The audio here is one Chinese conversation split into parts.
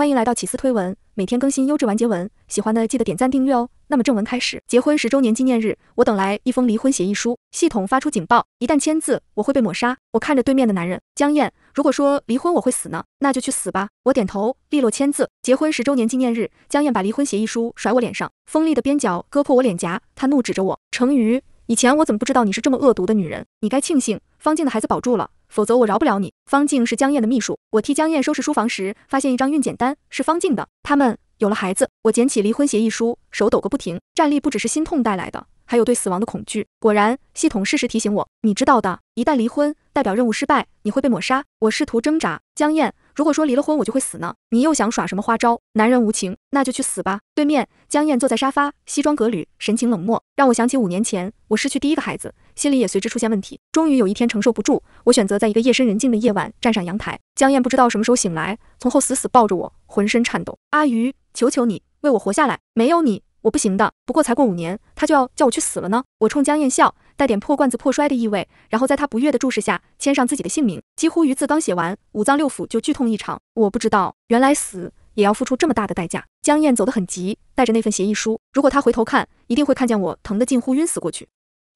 欢迎来到起司推文，每天更新优质完结文，喜欢的记得点赞订阅哦。那么正文开始。结婚十周年纪念日，我等来一封离婚协议书，系统发出警报，一旦签字，我会被抹杀。我看着对面的男人江燕，如果说离婚我会死呢，那就去死吧。我点头，利落签字。结婚十周年纪念日，江燕把离婚协议书甩我脸上，锋利的边角割破我脸颊。他怒指着我，程瑜，以前我怎么不知道你是这么恶毒的女人？你该庆幸方静的孩子保住了。否则我饶不了你。方静是江燕的秘书，我替江燕收拾书房时，发现一张孕检单是方静的。他们有了孩子。我捡起离婚协议书，手抖个不停。站立不只是心痛带来的，还有对死亡的恐惧。果然，系统适时提醒我，你知道的，一旦离婚，代表任务失败，你会被抹杀。我试图挣扎，江燕。如果说离了婚我就会死呢？你又想耍什么花招？男人无情，那就去死吧！对面江燕坐在沙发，西装革履，神情冷漠，让我想起五年前我失去第一个孩子，心里也随之出现问题。终于有一天承受不住，我选择在一个夜深人静的夜晚站上阳台。江燕不知道什么时候醒来，从后死死抱着我，浑身颤抖。阿鱼，求求你为我活下来，没有你我不行的。不过才过五年，他就要叫我去死了呢？我冲江燕笑。带点破罐子破摔的意味，然后在他不悦的注视下签上自己的姓名。几乎于字刚写完，五脏六腑就剧痛异常。我不知道，原来死也要付出这么大的代价。江燕走得很急，带着那份协议书。如果他回头看，一定会看见我疼得近乎晕死过去。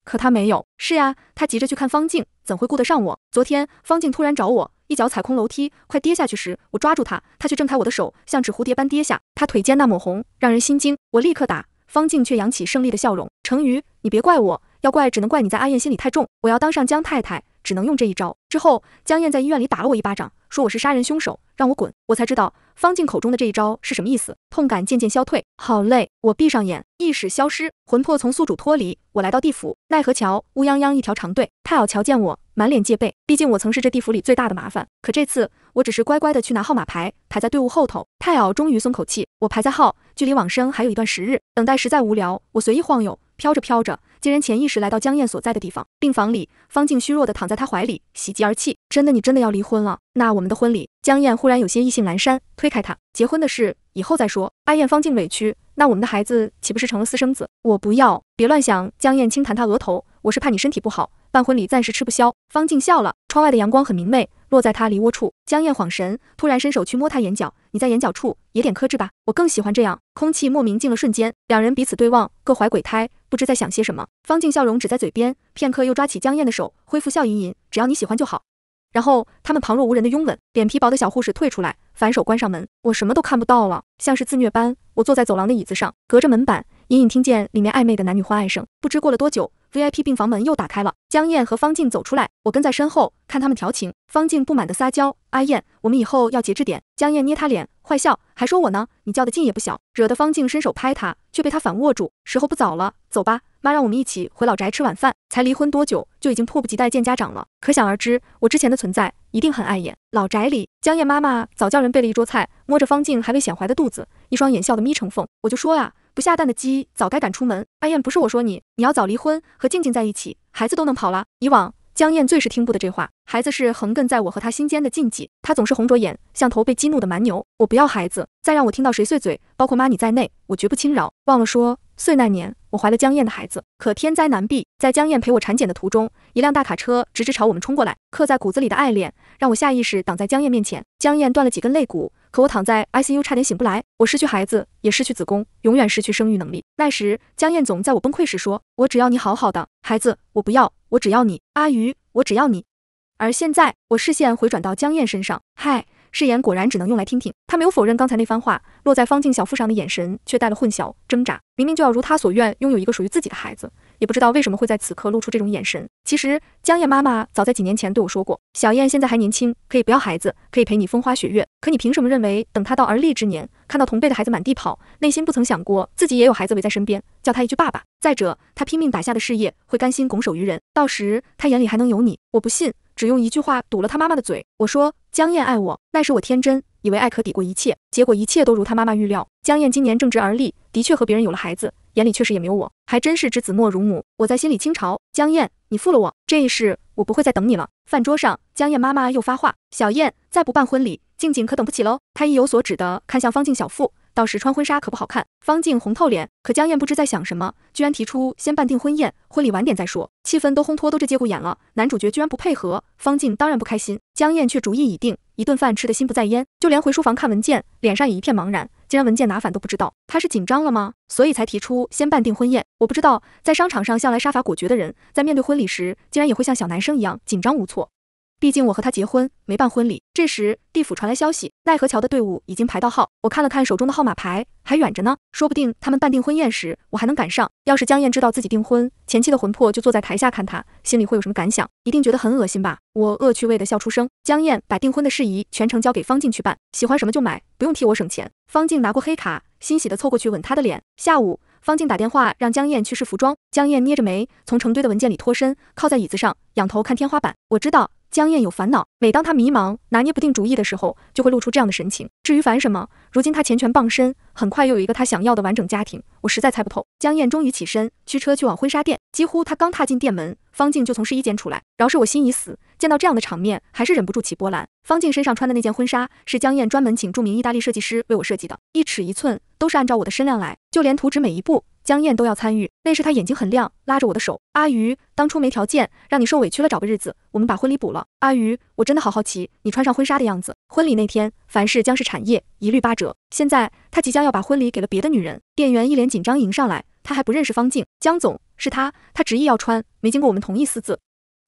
可他没有。是呀，他急着去看方静，怎会顾得上我？昨天方静突然找我，一脚踩空楼梯，快跌下去时，我抓住他，他却挣开我的手，像纸蝴蝶般跌下。他腿间那抹红让人心惊。我立刻打方静，却扬起胜利的笑容。程瑜，你别怪我。要怪只能怪你在阿燕心里太重。我要当上江太太，只能用这一招。之后，江燕在医院里打了我一巴掌，说我是杀人凶手，让我滚。我才知道方静口中的这一招是什么意思。痛感渐渐消退，好累。我闭上眼，意识消失，魂魄从宿主脱离。我来到地府奈何桥，乌泱泱一条长队。太敖瞧见我，满脸戒备。毕竟我曾是这地府里最大的麻烦。可这次，我只是乖乖地去拿号码牌，排在队伍后头。太敖终于松口气。我排在号，距离往生还有一段时日，等待实在无聊，我随意晃悠，飘着飘着。竟然潜意识来到江燕所在的地方。病房里，方静虚弱地躺在他怀里，喜极而泣。真的，你真的要离婚了？那我们的婚礼……江燕忽然有些意兴阑珊，推开他。结婚的事以后再说。阿燕，方静委屈。那我们的孩子岂不是成了私生子？我不要！别乱想。江燕轻弹他额头，我是怕你身体不好，办婚礼暂时吃不消。方静笑了。窗外的阳光很明媚，落在他梨窝处。江燕恍神，突然伸手去摸他眼角，你在眼角处也点克制吧，我更喜欢这样。空气莫名静了瞬间，两人彼此对望，各怀鬼胎，不知在想些什么。方静笑容只在嘴边，片刻又抓起江燕的手，恢复笑吟吟，只要你喜欢就好。然后他们旁若无人的拥吻，脸皮薄的小护士退出来，反手关上门，我什么都看不到了，像是自虐般，我坐在走廊的椅子上，隔着门板，隐隐听见里面暧昧的男女欢爱声，不知过了多久。VIP 病房门又打开了，江燕和方静走出来，我跟在身后看他们调情。方静不满的撒娇，阿燕，我们以后要节制点。江燕捏她脸，坏笑，还说我呢，你叫的劲也不小，惹得方静伸手拍她，却被她反握住。时候不早了，走吧，妈让我们一起回老宅吃晚饭。才离婚多久，就已经迫不及待见家长了，可想而知，我之前的存在一定很碍眼。老宅里，江燕妈妈早叫人备了一桌菜，摸着方静还未显怀的肚子，一双眼笑的眯成缝，我就说呀。不下蛋的鸡早该赶出门。阿燕，不是我说你，你要早离婚，和静静在一起，孩子都能跑了。以往江燕最是听不得这话，孩子是横亘在我和他心间的禁忌，他总是红着眼，像头被激怒的蛮牛。我不要孩子，再让我听到谁碎嘴，包括妈你在内，我绝不轻饶。忘了说。岁那年，我怀了江燕的孩子，可天灾难避。在江燕陪我产检的途中，一辆大卡车直直朝我们冲过来。刻在骨子里的爱恋，让我下意识挡在江燕面前。江燕断了几根肋骨，可我躺在 ICU，差点醒不来。我失去孩子，也失去子宫，永远失去生育能力。那时，江燕总在我崩溃时说：“我只要你好好的，孩子我不要，我只要你，阿鱼，我只要你。”而现在，我视线回转到江燕身上，嗨。誓言果然只能用来听听。他没有否认刚才那番话，落在方静小腹上的眼神却带了混淆挣扎。明明就要如他所愿拥有一个属于自己的孩子，也不知道为什么会在此刻露出这种眼神。其实江燕妈妈早在几年前对我说过，小燕现在还年轻，可以不要孩子，可以陪你风花雪月。可你凭什么认为等她到而立之年，看到同辈的孩子满地跑，内心不曾想过自己也有孩子围在身边，叫他一句爸爸？再者，他拼命打下的事业会甘心拱手于人？到时他眼里还能有你？我不信。只用一句话堵了他妈妈的嘴。我说江燕爱我，那时我天真，以为爱可抵过一切。结果一切都如他妈妈预料，江燕今年正值而立，的确和别人有了孩子，眼里确实也没有我，还真是知子莫如母。我在心里清嘲：江燕，你负了我，这一世我不会再等你了。饭桌上，江燕妈妈又发话：小燕，再不办婚礼，静静可等不起喽。她意有所指的看向方静小腹。到时穿婚纱可不好看，方静红透脸，可江燕不知在想什么，居然提出先办订婚宴，婚礼晚点再说，气氛都烘托都这节骨眼了，男主角居然不配合，方静当然不开心，江燕却主意已定，一顿饭吃得心不在焉，就连回书房看文件，脸上也一片茫然，竟然文件拿反都不知道，他是紧张了吗？所以才提出先办订婚宴，我不知道，在商场上向来杀伐果决的人，在面对婚礼时，竟然也会像小男生一样紧张无措。毕竟我和他结婚没办婚礼。这时，地府传来消息，奈何桥的队伍已经排到号。我看了看手中的号码牌，还远着呢，说不定他们办订婚宴时，我还能赶上。要是江燕知道自己订婚前妻的魂魄就坐在台下看他，心里会有什么感想？一定觉得很恶心吧？我恶趣味的笑出声。江燕把订婚的事宜全程交给方静去办，喜欢什么就买，不用替我省钱。方静拿过黑卡，欣喜的凑过去吻他的脸。下午，方静打电话让江燕去试服装。江燕捏着眉，从成堆的文件里脱身，靠在椅子上，仰头看天花板。我知道。江燕有烦恼，每当她迷茫、拿捏不定主意的时候，就会露出这样的神情。至于烦什么，如今她钱权傍身，很快又有一个她想要的完整家庭，我实在猜不透。江燕终于起身，驱车去往婚纱店。几乎她刚踏进店门，方静就从试衣间出来。饶是我心已死，见到这样的场面，还是忍不住起波澜。方静身上穿的那件婚纱是江燕专门请著名意大利设计师为我设计的，一尺一寸都是按照我的身量来，就连图纸每一步。江燕都要参与，那时她眼睛很亮，拉着我的手。阿鱼，当初没条件，让你受委屈了，找个日子，我们把婚礼补了。阿鱼，我真的好好奇，你穿上婚纱的样子。婚礼那天，凡是江氏产业，一律八折。现在他即将要把婚礼给了别的女人。店员一脸紧张迎上来，他还不认识方静。江总是他，他执意要穿，没经过我们同意，私自。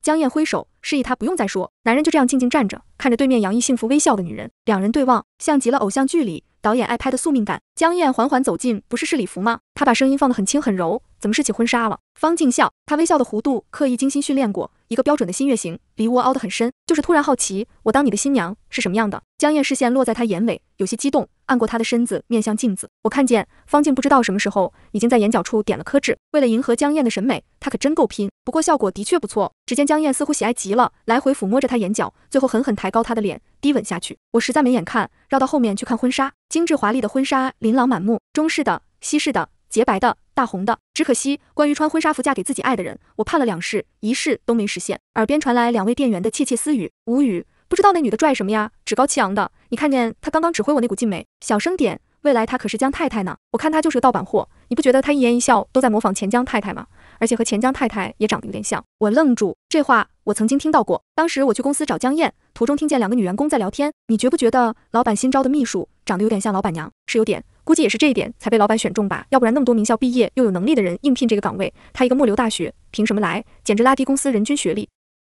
江燕挥手示意他不用再说。男人就这样静静站着，看着对面洋溢幸福微笑的女人，两人对望，像极了偶像剧里导演爱拍的宿命感。江燕缓缓走近，不是试礼服吗？她把声音放得很轻很柔，怎么是起婚纱了？方静笑，她微笑的弧度刻意精心训练过，一个标准的新月形，梨窝凹得很深。就是突然好奇，我当你的新娘是什么样的？江燕视线落在他眼尾，有些激动，按过他的身子，面向镜子。我看见方静不知道什么时候已经在眼角处点了颗痣，为了迎合江燕的审美，他可真够拼。不过效果的确不错。只见江燕似乎喜爱极了，来回抚摸着她眼角，最后狠狠抬高她的脸，低吻下去。我实在没眼看，绕到后面去看婚纱。精致华丽的婚纱琳琅满目，中式的，西式的。洁白的，大红的。只可惜，关于穿婚纱服嫁给自己爱的人，我盼了两世，一世都没实现。耳边传来两位店员的窃窃私语，无语，不知道那女的拽什么呀，趾高气昂的。你看见她刚刚指挥我那股劲没？小声点，未来她可是江太太呢。我看她就是个盗版货，你不觉得她一言一笑都在模仿钱江太太吗？而且和钱江太太也长得有点像。我愣住，这话我曾经听到过。当时我去公司找江燕，途中听见两个女员工在聊天。你觉不觉得老板新招的秘书长得有点像老板娘？是有点。估计也是这一点才被老板选中吧，要不然那么多名校毕业又有能力的人应聘这个岗位，他一个末流大学凭什么来？简直拉低公司人均学历。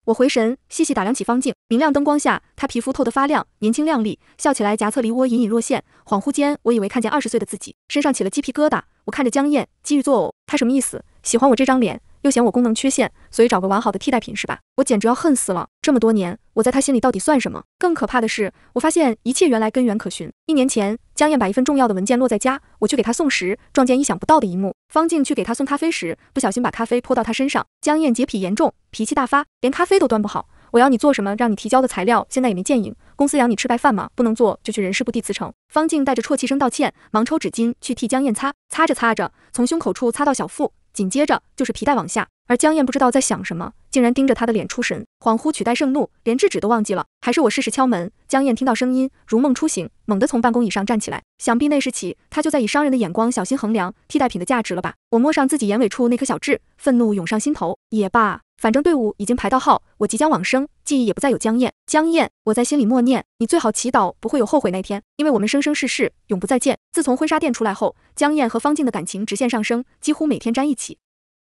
我回神，细细打量起方静，明亮灯光下，她皮肤透得发亮，年轻靓丽，笑起来颊侧梨窝隐隐若现。恍惚间，我以为看见二十岁的自己，身上起了鸡皮疙瘩。我看着江燕，机遇作呕，他什么意思？喜欢我这张脸？又嫌我功能缺陷，所以找个完好的替代品是吧？我简直要恨死了！这么多年，我在他心里到底算什么？更可怕的是，我发现一切原来根源可循。一年前，江燕把一份重要的文件落在家，我去给他送时，撞见意想不到的一幕。方静去给他送咖啡时，不小心把咖啡泼到他身上。江燕洁癖严重，脾气大发，连咖啡都端不好。我要你做什么？让你提交的材料现在也没见影。公司养你吃白饭吗？不能做就去人事部递辞呈。方静带着啜泣声道歉，忙抽纸巾去替江燕擦，擦着擦着，从胸口处擦到小腹。紧接着就是皮带往下，而江燕不知道在想什么，竟然盯着他的脸出神，恍惚取代盛怒，连制止都忘记了。还是我试试敲门。江燕听到声音，如梦初醒，猛地从办公椅上站起来。想必那时起，他就在以商人的眼光小心衡量替代品的价值了吧？我摸上自己眼尾处那颗小痣，愤怒涌上心头。也罢。反正队伍已经排到号，我即将往生，记忆也不再有江燕。江燕，我在心里默念，你最好祈祷不会有后悔那天，因为我们生生世世永不再见。自从婚纱店出来后，江燕和方静的感情直线上升，几乎每天粘一起。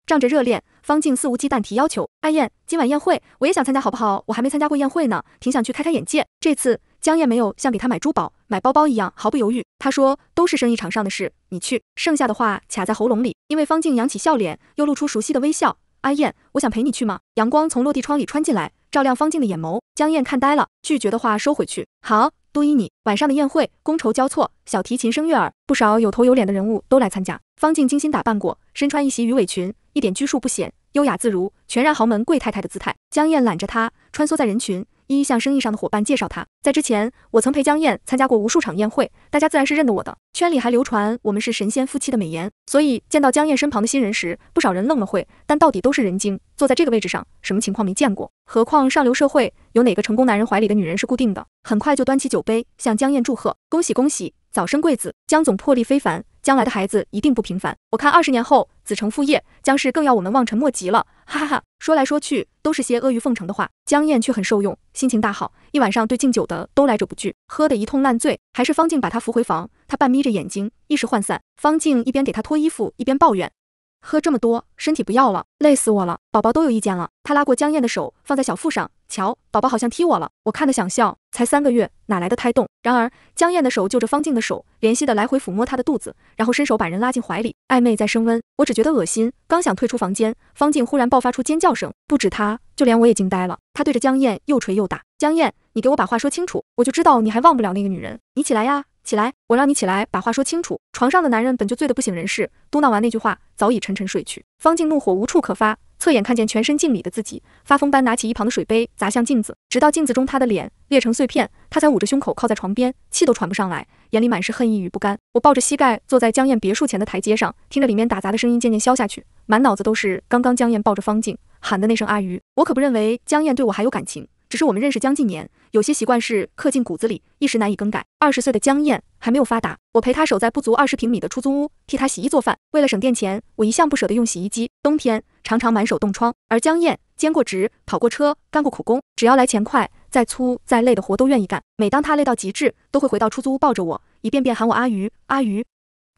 仗着热恋，方静肆无忌惮提要求。阿燕，今晚宴会我也想参加，好不好？我还没参加过宴会呢，挺想去开开眼界。这次江燕没有像给她买珠宝、买包包一样毫不犹豫，她说都是生意场上的事，你去。剩下的话卡在喉咙里，因为方静扬起笑脸，又露出熟悉的微笑。阿燕，我想陪你去吗？阳光从落地窗里穿进来，照亮方静的眼眸。江燕看呆了，拒绝的话收回去。好，都依你。晚上的宴会，觥筹交错，小提琴声悦耳，不少有头有脸的人物都来参加。方静精心打扮过，身穿一袭鱼尾裙，一点拘束不显，优雅自如，全然豪门贵太太的姿态。江燕揽着她，穿梭在人群。一一向生意上的伙伴介绍他，在之前我曾陪江燕参加过无数场宴会，大家自然是认得我的。圈里还流传我们是神仙夫妻的美言，所以见到江燕身旁的新人时，不少人愣了会，但到底都是人精，坐在这个位置上，什么情况没见过？何况上流社会有哪个成功男人怀里的女人是固定的？很快就端起酒杯向江燕祝贺，恭喜恭喜，早生贵子。江总魄力非凡。将来的孩子一定不平凡。我看二十年后子承父业，江氏更要我们望尘莫及了。哈哈哈，说来说去都是些阿谀奉承的话，江燕却很受用，心情大好，一晚上对敬酒的都来者不拒，喝得一通烂醉，还是方静把他扶回房。他半眯着眼睛，意识涣散。方静一边给他脱衣服，一边抱怨：喝这么多，身体不要了，累死我了，宝宝都有意见了。他拉过江燕的手，放在小腹上，瞧，宝宝好像踢我了，我看的想笑。才三个月，哪来的胎动？然而江燕的手就着方静的手，怜惜地来回抚摸她的肚子，然后伸手把人拉进怀里，暧昧在升温。我只觉得恶心，刚想退出房间，方静忽然爆发出尖叫声。不止她，就连我也惊呆了。她对着江燕又捶又打：“江燕，你给我把话说清楚！我就知道你还忘不了那个女人。你起来呀！”起来，我让你起来，把话说清楚。床上的男人本就醉得不省人事，嘟囔完那句话，早已沉沉睡去。方静怒火无处可发，侧眼看见全身镜里的自己，发疯般拿起一旁的水杯砸向镜子，直到镜子中他的脸裂成碎片，他才捂着胸口靠在床边，气都喘不上来，眼里满是恨意与不甘。我抱着膝盖坐在江燕别墅前的台阶上，听着里面打砸的声音渐渐消下去，满脑子都是刚刚江燕抱着方静喊的那声阿鱼。我可不认为江燕对我还有感情，只是我们认识将近年。有些习惯是刻进骨子里，一时难以更改。二十岁的江燕还没有发达，我陪她守在不足二十平米的出租屋，替她洗衣做饭。为了省电钱，我一向不舍得用洗衣机。冬天常常满手冻疮，而江燕兼过职，跑过车，干过苦工，只要来钱快，再粗再累的活都愿意干。每当他累到极致，都会回到出租屋，抱着我，一遍遍喊我阿鱼，阿鱼。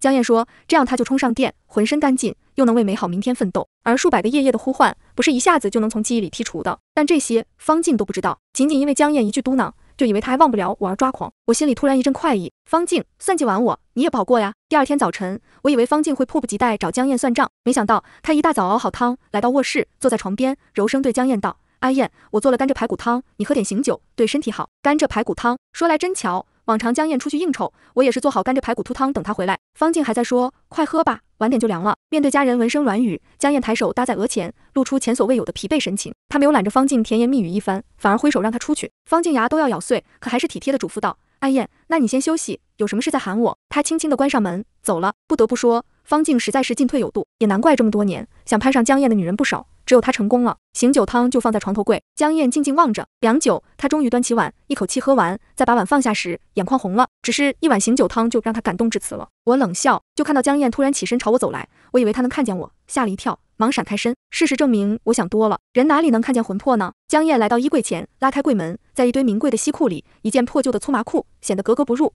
江燕说：“这样他就充上电，浑身干净，又能为美好明天奋斗。”而数百个夜夜的呼唤，不是一下子就能从记忆里剔除的。但这些方静都不知道，仅仅因为江燕一句嘟囔，就以为他还忘不了我而抓狂。我心里突然一阵快意，方静算计完我，你也不好过呀。第二天早晨，我以为方静会迫不及待找江燕算账，没想到她一大早熬好汤，来到卧室，坐在床边，柔声对江燕道：“阿燕，我做了甘蔗排骨汤，你喝点醒酒，对身体好。甘蔗排骨汤，说来真巧。”往常江燕出去应酬，我也是做好甘蔗排骨兔汤等她回来。方静还在说：“快喝吧，晚点就凉了。”面对家人闻声软语，江燕抬手搭在额前，露出前所未有的疲惫神情。她没有揽着方静甜言蜜语一番，反而挥手让她出去。方静牙都要咬碎，可还是体贴的嘱咐道：“安燕，那你先休息，有什么事再喊我。”她轻轻的关上门走了。不得不说，方静实在是进退有度，也难怪这么多年想攀上江燕的女人不少。只有他成功了，醒酒汤就放在床头柜。江燕静静望着，良久，他终于端起碗，一口气喝完。再把碗放下时，眼眶红了。只是一碗醒酒汤就让他感动至此了。我冷笑，就看到江燕突然起身朝我走来，我以为他能看见我，吓了一跳，忙闪开身。事实证明，我想多了，人哪里能看见魂魄呢？江燕来到衣柜前，拉开柜门，在一堆名贵的西裤里，一件破旧的粗麻裤显得格格不入。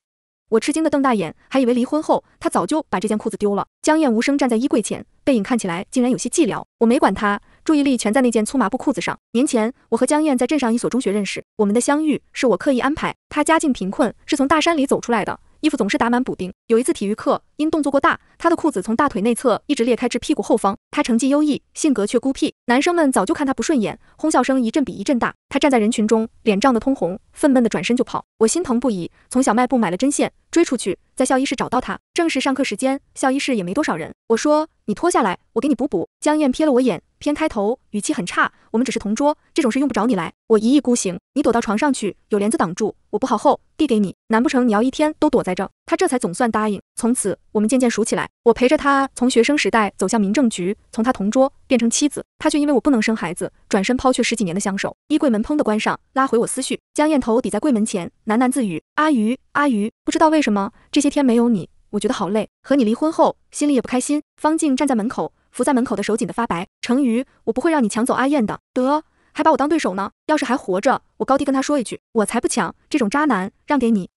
我吃惊地瞪大眼，还以为离婚后他早就把这件裤子丢了。江燕无声站在衣柜前，背影看起来竟然有些寂寥。我没管他，注意力全在那件粗麻布裤子上。年前，我和江燕在镇上一所中学认识。我们的相遇是我刻意安排。她家境贫困，是从大山里走出来的，衣服总是打满补丁。有一次体育课，因动作过大，她的裤子从大腿内侧一直裂开至屁股后方。她成绩优异，性格却孤僻，男生们早就看她不顺眼，哄笑声一阵比一阵大。她站在人群中，脸涨得通红，愤懑地转身就跑。我心疼不已，从小卖部买了针线，追出去，在校医室找到她。正是上课时间，校医室也没多少人。我说。你脱下来，我给你补补。江燕瞥了我眼，偏开头，语气很差。我们只是同桌，这种事用不着你来。我一意孤行，你躲到床上去，有帘子挡住。我补好后递给你。难不成你要一天都躲在这？他这才总算答应。从此，我们渐渐熟起来。我陪着他从学生时代走向民政局，从他同桌变成妻子，他却因为我不能生孩子，转身抛却十几年的相守。衣柜门砰地关上，拉回我思绪。江燕头抵在柜门前，喃喃自语：阿鱼，阿鱼，不知道为什么这些天没有你。我觉得好累，和你离婚后心里也不开心。方静站在门口，扶在门口的手紧得发白。程瑜，我不会让你抢走阿燕的。得，还把我当对手呢？要是还活着，我高低跟他说一句，我才不抢这种渣男，让给你。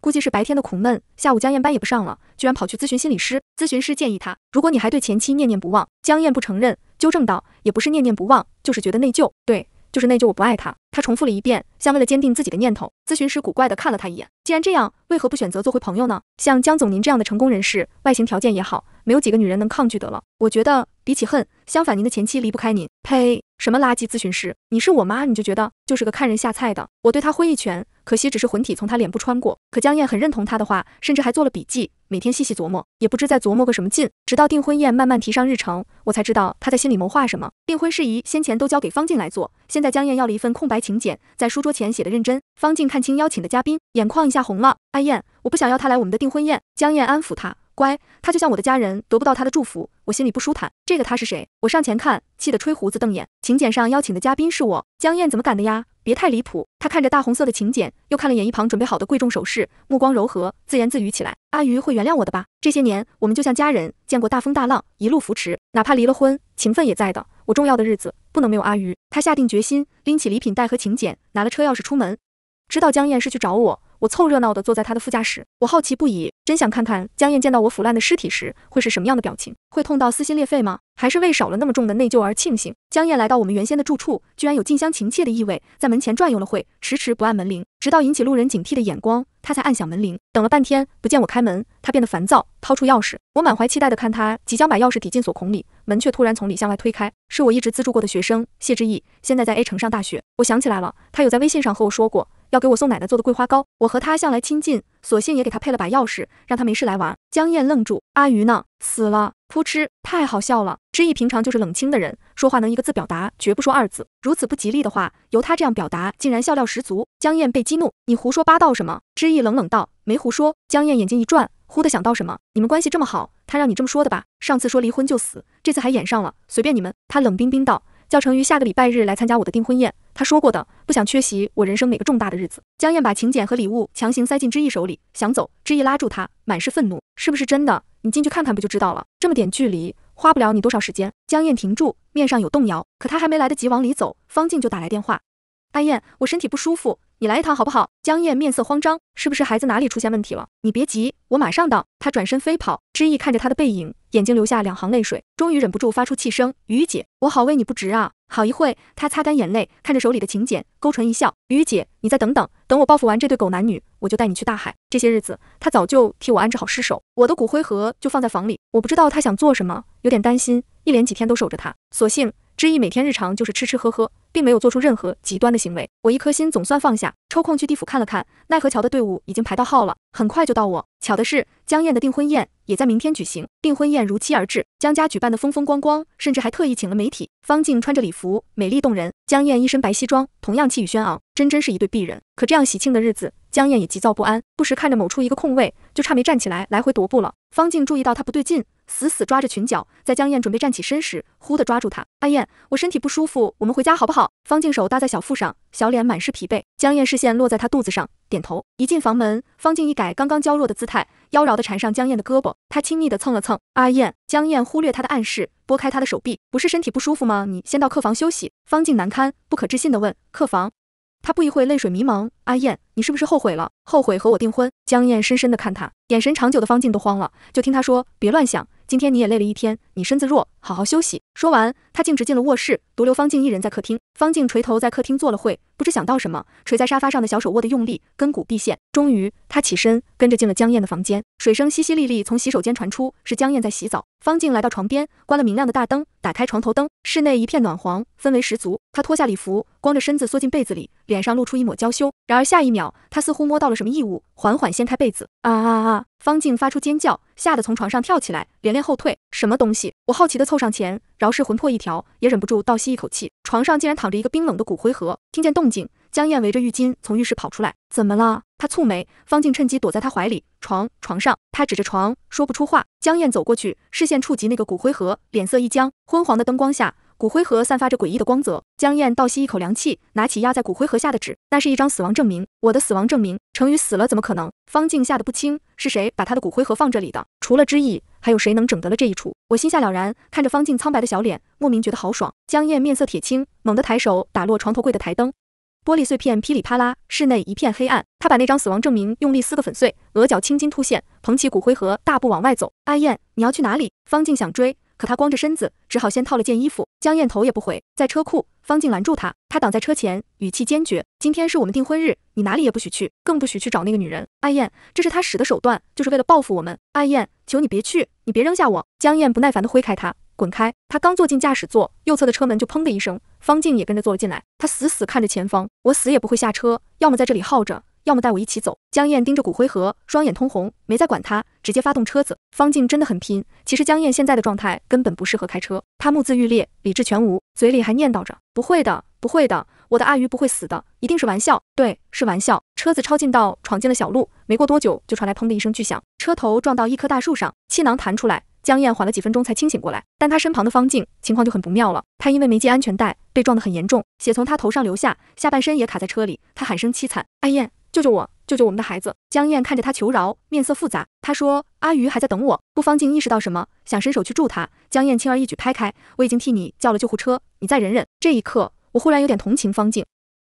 估计是白天的苦闷，下午江燕班也不上了，居然跑去咨询心理师。咨询师建议他，如果你还对前妻念念不忘，江燕不承认，纠正道，也不是念念不忘，就是觉得内疚。对。就是内疚，我不爱他。他重复了一遍，像为了坚定自己的念头。咨询师古怪地看了他一眼。既然这样，为何不选择做回朋友呢？像江总您这样的成功人士，外形条件也好，没有几个女人能抗拒得了。我觉得比起恨，相反您的前妻离不开您。呸！什么垃圾咨询师，你是我妈，你就觉得就是个看人下菜的。我对他挥一拳。可惜只是魂体从他脸部穿过，可江燕很认同他的话，甚至还做了笔记，每天细细琢磨，也不知在琢磨个什么劲。直到订婚宴慢慢提上日程，我才知道他在心里谋划什么。订婚事宜先前都交给方静来做，现在江燕要了一份空白请柬，在书桌前写的认真。方静看清邀请的嘉宾，眼眶一下红了。阿燕，我不想要他来我们的订婚宴。江燕安抚他，乖，他就像我的家人，得不到他的祝福，我心里不舒坦。这个他是谁？我上前看，气得吹胡子瞪眼。请柬上邀请的嘉宾是我江燕，怎么敢的呀？别太离谱。他看着大红色的请柬，又看了眼一旁准备好的贵重首饰，目光柔和，自言自语起来：“阿鱼会原谅我的吧？这些年我们就像家人，见过大风大浪，一路扶持，哪怕离了婚，情分也在的。我重要的日子不能没有阿鱼。”他下定决心，拎起礼品袋和请柬，拿了车钥匙出门。知道江燕是去找我。我凑热闹的坐在他的副驾驶，我好奇不已，真想看看江燕见到我腐烂的尸体时会是什么样的表情，会痛到撕心裂肺吗？还是为少了那么重的内疚而庆幸？江燕来到我们原先的住处，居然有近乡情怯的意味，在门前转悠了会，迟迟不按门铃，直到引起路人警惕的眼光，他才按响门铃。等了半天不见我开门，他变得烦躁，掏出钥匙。我满怀期待的看他即将把钥匙抵进锁孔里，门却突然从里向外推开。是我一直资助过的学生谢之意，现在在 A 城上大学。我想起来了，他有在微信上和我说过。要给我送奶奶做的桂花糕，我和他向来亲近，索性也给他配了把钥匙，让他没事来玩。江燕愣住，阿鱼呢？死了！噗嗤，太好笑了。知意平常就是冷清的人，说话能一个字表达，绝不说二字。如此不吉利的话，由他这样表达，竟然笑料十足。江燕被激怒，你胡说八道什么？知意冷冷道，没胡说。江燕眼睛一转，忽地想到什么，你们关系这么好，他让你这么说的吧？上次说离婚就死，这次还演上了，随便你们。他冷冰冰道。叫程于下个礼拜日来参加我的订婚宴。他说过的，不想缺席我人生每个重大的日子。江燕把请柬和礼物强行塞进知意手里，想走，知意拉住他，满是愤怒。是不是真的？你进去看看不就知道了？这么点距离，花不了你多少时间。江燕停住，面上有动摇，可他还没来得及往里走，方静就打来电话。阿燕，我身体不舒服。你来一趟好不好？江燕面色慌张，是不是孩子哪里出现问题了？你别急，我马上到。她转身飞跑，知意看着她的背影，眼睛流下两行泪水，终于忍不住发出气声：“雨雨姐，我好为你不值啊！”好一会，她擦干眼泪，看着手里的请柬，勾唇一笑：“雨雨姐，你再等等，等我报复完这对狗男女，我就带你去大海。这些日子，他早就替我安置好尸首，我的骨灰盒就放在房里。我不知道他想做什么，有点担心，一连几天都守着他。所幸……知意每天日常就是吃吃喝喝，并没有做出任何极端的行为。我一颗心总算放下，抽空去地府看了看奈何桥的队伍已经排到号了，很快就到我。巧的是，江燕的订婚宴也在明天举行。订婚宴如期而至，江家举办的风风光光，甚至还特意请了媒体。方静穿着礼服，美丽动人；江燕一身白西装，同样气宇轩昂，真真是一对璧人。可这样喜庆的日子，江燕也急躁不安，不时看着某处一个空位，就差没站起来来回踱步了。方静注意到他不对劲。死死抓着裙角，在江燕准备站起身时，忽地抓住她。阿燕，我身体不舒服，我们回家好不好？方静手搭在小腹上，小脸满是疲惫。江燕视线落在她肚子上，点头。一进房门，方静一改刚刚娇弱的姿态，妖娆地缠上江燕的胳膊，她亲密地蹭了蹭。阿燕，江燕忽略她的暗示，拨开她的手臂。不是身体不舒服吗？你先到客房休息。方静难堪，不可置信地问：客房？他不一会泪水迷茫。阿燕，你是不是后悔了？后悔和我订婚？江燕深深地看他，眼神长久的方静都慌了，就听他说：别乱想。今天你也累了一天，你身子弱，好好休息。说完，他径直进了卧室，独留方静一人在客厅。方静垂头在客厅坐了会，不知想到什么，垂在沙发上的小手握得用力，根骨毕现。终于，她起身跟着进了江燕的房间。水声淅淅沥沥从洗手间传出，是江燕在洗澡。方静来到床边，关了明亮的大灯，打开床头灯，室内一片暖黄，氛围十足。她脱下礼服，光着身子缩进被子里，脸上露出一抹娇羞。然而下一秒，她似乎摸到了什么异物，缓缓掀开被子，啊啊啊！方静发出尖叫。吓得从床上跳起来，连连后退。什么东西？我好奇的凑上前，饶是魂魄一条，也忍不住倒吸一口气。床上竟然躺着一个冰冷的骨灰盒。听见动静，江燕围着浴巾从浴室跑出来。怎么了？他蹙眉。方静趁机躲在他怀里。床，床上。他指着床，说不出话。江燕走过去，视线触及那个骨灰盒，脸色一僵。昏黄的灯光下。骨灰盒散发着诡异的光泽，江燕倒吸一口凉气，拿起压在骨灰盒下的纸，那是一张死亡证明。我的死亡证明，程宇死了，怎么可能？方静吓得不轻，是谁把他的骨灰盒放这里的？除了知意，还有谁能整得了这一出？我心下了然，看着方静苍白的小脸，莫名觉得好爽。江燕面色铁青，猛地抬手打落床头柜的台灯，玻璃碎片噼里啪啦，室内一片黑暗。他把那张死亡证明用力撕个粉碎，额角青筋突现，捧起骨灰盒，大步往外走。阿燕，你要去哪里？方静想追。可他光着身子，只好先套了件衣服。江燕头也不回，在车库，方静拦住他，他挡在车前，语气坚决：“今天是我们订婚日，你哪里也不许去，更不许去找那个女人。”艾燕，这是他使的手段，就是为了报复我们。艾燕，求你别去，你别扔下我。江燕不耐烦地挥开他，滚开！他刚坐进驾驶座，右侧的车门就砰的一声，方静也跟着坐了进来。他死死看着前方：“我死也不会下车，要么在这里耗着。”要么带我一起走。江燕盯着骨灰盒，双眼通红，没再管他，直接发动车子。方静真的很拼。其实江燕现在的状态根本不适合开车，她目眦欲裂，理智全无，嘴里还念叨着：“不会的，不会的，我的阿鱼不会死的，一定是玩笑，对，是玩笑。”车子超近道，闯进了小路。没过多久，就传来砰的一声巨响，车头撞到一棵大树上，气囊弹出来。江燕缓了几分钟才清醒过来，但她身旁的方静情况就很不妙了。她因为没系安全带，被撞得很严重，血从她头上流下，下半身也卡在车里，她喊声凄惨：“阿燕。”救救我，救救我们的孩子！江燕看着他求饶，面色复杂。他说：“阿鱼还在等我。”布方静意识到什么，想伸手去助他，江燕轻而易举拍开。我已经替你叫了救护车，你再忍忍。这一刻，我忽然有点同情方静，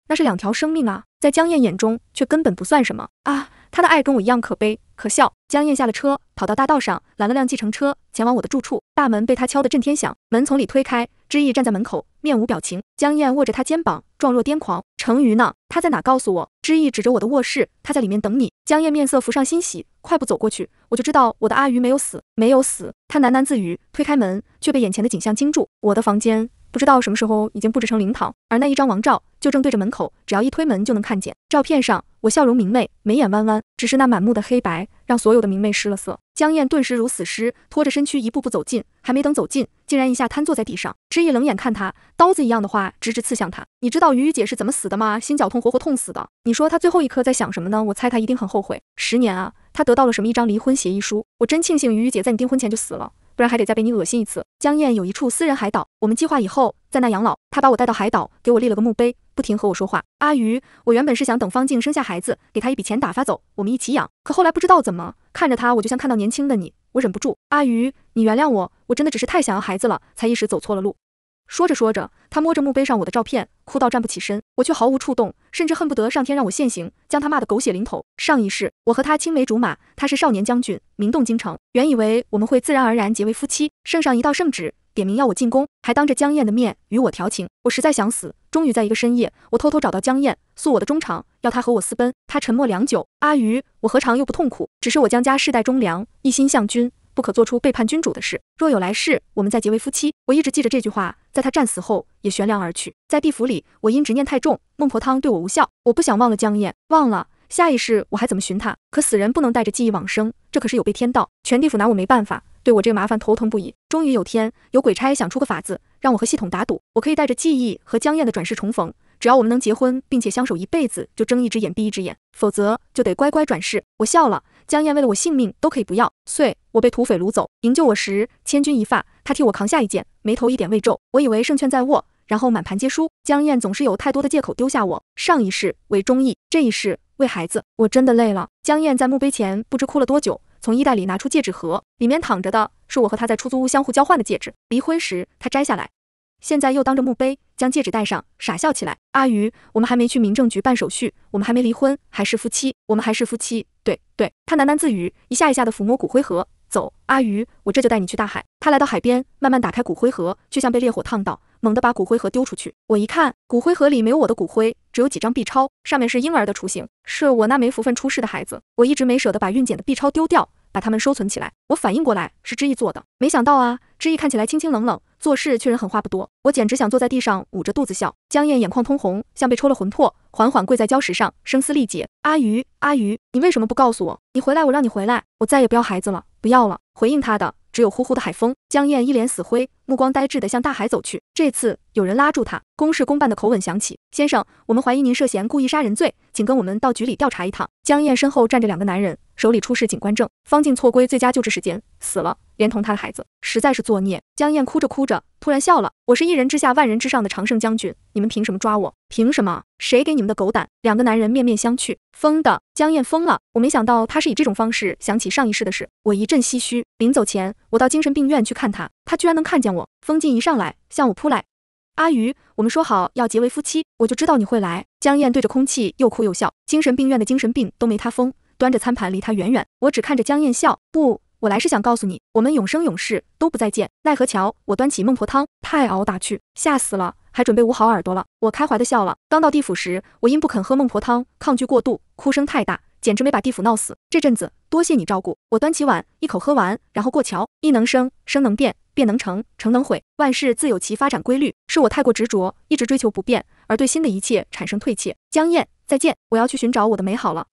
那是两条生命啊，在江燕眼中却根本不算什么啊！他的爱跟我一样可悲可笑。江燕下了车，跑到大道上拦了辆计程车，前往我的住处。大门被他敲得震天响，门从里推开。知意站在门口，面无表情。江燕握着他肩膀，状若癫狂。程瑜呢？他在哪？告诉我。知意指着我的卧室，他在里面等你。江燕面色浮上欣喜，快步走过去。我就知道我的阿鱼没有死，没有死。他喃喃自语，推开门，却被眼前的景象惊住。我的房间。不知道什么时候已经布置成灵堂，而那一张王照就正对着门口，只要一推门就能看见。照片上我笑容明媚，眉眼弯弯，只是那满目的黑白让所有的明媚失了色。江燕顿时如死尸，拖着身躯一步步走近，还没等走近，竟然一下瘫坐在地上。知意冷眼看他，刀子一样的话直直刺向他。你知道鱼雨姐是怎么死的吗？心绞痛，活活痛死的。你说她最后一刻在想什么呢？我猜她一定很后悔。十年啊，她得到了什么？一张离婚协议书。我真庆幸鱼雨姐在你订婚前就死了。不然还得再被你恶心一次。江燕有一处私人海岛，我们计划以后在那养老。他把我带到海岛，给我立了个墓碑，不停和我说话。阿鱼，我原本是想等方静生下孩子，给她一笔钱打发走，我们一起养。可后来不知道怎么，看着她我就像看到年轻的你，我忍不住。阿鱼，你原谅我，我真的只是太想要孩子了，才一时走错了路。说着说着，他摸着墓碑上我的照片，哭到站不起身。我却毫无触动，甚至恨不得上天让我现行，将他骂得狗血淋头。上一世，我和他青梅竹马，他是少年将军，名动京城。原以为我们会自然而然结为夫妻。圣上一道圣旨，点名要我进宫，还当着江燕的面与我调情。我实在想死。终于在一个深夜，我偷偷找到江燕，诉我的衷肠，要他和我私奔。他沉默良久，阿瑜，我何尝又不痛苦？只是我江家世代忠良，一心向君。不可做出背叛君主的事。若有来世，我们再结为夫妻。我一直记着这句话，在他战死后也悬梁而去。在地府里，我因执念太重，孟婆汤对我无效。我不想忘了江燕，忘了下一世我还怎么寻他。可死人不能带着记忆往生，这可是有悖天道。全地府拿我没办法，对我这个麻烦头疼不已。终于有天，有鬼差想出个法子，让我和系统打赌，我可以带着记忆和江燕的转世重逢，只要我们能结婚并且相守一辈子，就睁一只眼闭一只眼；否则就得乖乖转世。我笑了。江燕为了我性命都可以不要，遂我被土匪掳走。营救我时，千钧一发，他替我扛下一剑，眉头一点未皱。我以为胜券在握，然后满盘皆输。江燕总是有太多的借口丢下我。上一世为忠义，这一世为孩子，我真的累了。江燕在墓碑前不知哭了多久，从衣袋里拿出戒指盒，里面躺着的是我和他在出租屋相互交换的戒指。离婚时他摘下来，现在又当着墓碑。将戒指戴上，傻笑起来。阿鱼，我们还没去民政局办手续，我们还没离婚，还是夫妻，我们还是夫妻。对对，他喃喃自语，一下一下地抚摸骨灰盒。走，阿鱼，我这就带你去大海。他来到海边，慢慢打开骨灰盒，却像被烈火烫到，猛地把骨灰盒丢出去。我一看，骨灰盒里没有我的骨灰，只有几张 B 超，上面是婴儿的雏形，是我那没福分出世的孩子。我一直没舍得把孕检的 B 超丢掉。把他们收存起来。我反应过来是之意做的，没想到啊，之意看起来清清冷冷，做事却人狠话不多。我简直想坐在地上捂着肚子笑。江燕眼眶通红，像被抽了魂魄，缓缓跪在礁石上，声嘶力竭：“阿鱼，阿鱼，你为什么不告诉我？你回来，我让你回来，我再也不要孩子了，不要了。”回应他的。只有呼呼的海风。江燕一脸死灰，目光呆滞地向大海走去。这次有人拉住她，公事公办的口吻响起：“先生，我们怀疑您涉嫌故意杀人罪，请跟我们到局里调查一趟。”江燕身后站着两个男人，手里出示警官证。方静错归最佳救治时间，死了，连同她的孩子，实在是作孽。江燕哭着哭着，突然笑了：“我是一人之下，万人之上的常胜将军，你们凭什么抓我？凭什么？谁给你们的狗胆？”两个男人面面相觑，疯的江燕疯了。我没想到他是以这种方式想起上一世的事，我一阵唏嘘。临走前。我到精神病院去看他，他居然能看见我。风劲一上来，向我扑来。阿鱼，我们说好要结为夫妻，我就知道你会来。江燕对着空气又哭又笑。精神病院的精神病都没他疯。端着餐盘离他远远。我只看着江燕笑。不，我来是想告诉你，我们永生永世都不再见。奈何桥，我端起孟婆汤，太熬打去，吓死了，还准备捂好耳朵了。我开怀的笑了。刚到地府时，我因不肯喝孟婆汤，抗拒过度，哭声太大。简直没把地府闹死。这阵子多谢你照顾我，端起碗一口喝完，然后过桥。一能生，生能变，变能成，成能毁，万事自有其发展规律。是我太过执着，一直追求不变，而对新的一切产生退怯。江燕，再见！我要去寻找我的美好了。